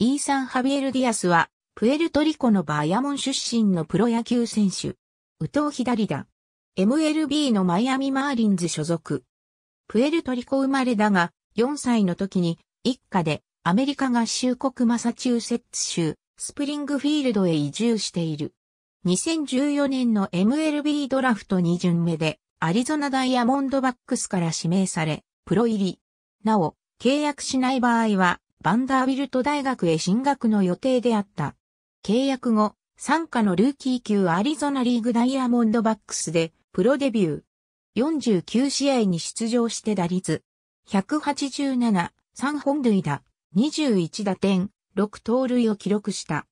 イーサン・ハビエル・ディアスは、プエルトリコのバヤモン出身のプロ野球選手。右投左打。MLB のマイアミ・マーリンズ所属。プエルトリコ生まれだが、4歳の時に、一家でアメリカ合衆国マサチューセッツ州、スプリングフィールドへ移住している。2014年の MLB ドラフト2巡目で、アリゾナダイヤモンドバックスから指名され、プロ入り。なお、契約しない場合は、バンダービルト大学へ進学の予定であった。契約後、参加のルーキー級アリゾナリーグダイヤモンドバックスでプロデビュー。49試合に出場して打率。187、3本塁打、21打点、6盗塁を記録した。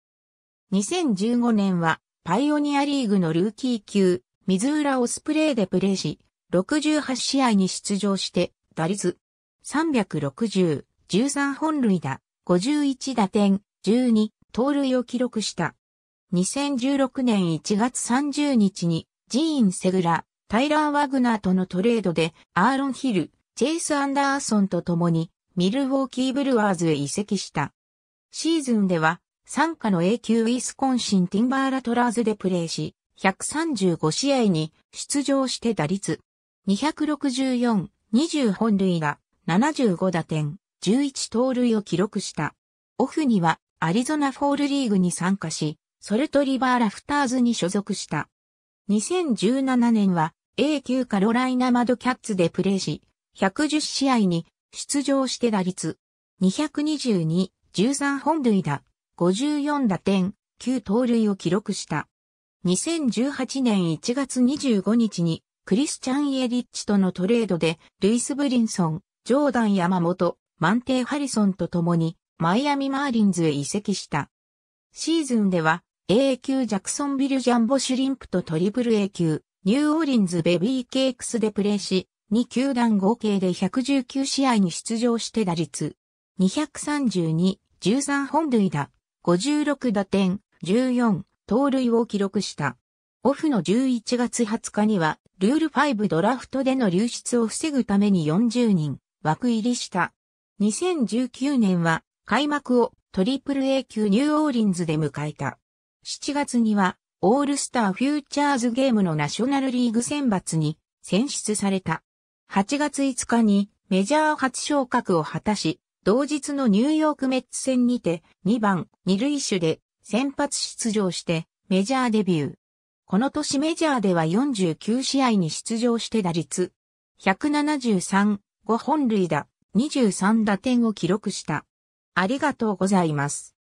2015年はパイオニアリーグのルーキー級、水浦オスプレイでプレーし、68試合に出場して、打率360、13本塁打、51打点、12盗塁を記録した。2016年1月30日に、ジーン・セグラ、タイラー・ワグナーとのトレードで、アーロン・ヒル、チェイス・アンダーソンと共に、ミルウォーキー・ブルワーズへ移籍した。シーズンでは、参加の A 級ウィスコンシン・ティンバーラトラーズでプレーし、135試合に出場して打率264、20本塁打、75打点、11盗塁を記録した。オフにはアリゾナフォールリーグに参加し、ソルトリバーラフターズに所属した。2017年は A 級カロライナマドキャッツでプレーし、110試合に出場して打率222、13本塁打、54打点、9盗塁を記録した。2018年1月25日にクリスチャン・イエリッチとのトレードでルイス・ブリンソン、ジョーダン・山本、マンテイ・ハリソンと共にマイアミ・マーリンズへ移籍した。シーズンでは A 級ジャクソンビルジャンボシュリンプとトリプル A 級ニューオーリンズベビーケークスでプレーし、2球団合計で119試合に出場して打率232、13本塁打、56打点、14、盗塁を記録した。オフの11月20日には、ルール5ドラフトでの流出を防ぐために40人、枠入りした。2019年は開幕をトリプル A 級ニューオーリンズで迎えた。7月にはオールスターフューチャーズゲームのナショナルリーグ選抜に選出された。8月5日にメジャー初昇格を果たし、同日のニューヨークメッツ戦にて2番2塁手で先発出場してメジャーデビュー。この年メジャーでは49試合に出場して打率173、5本塁打、23打点を記録した。ありがとうございます。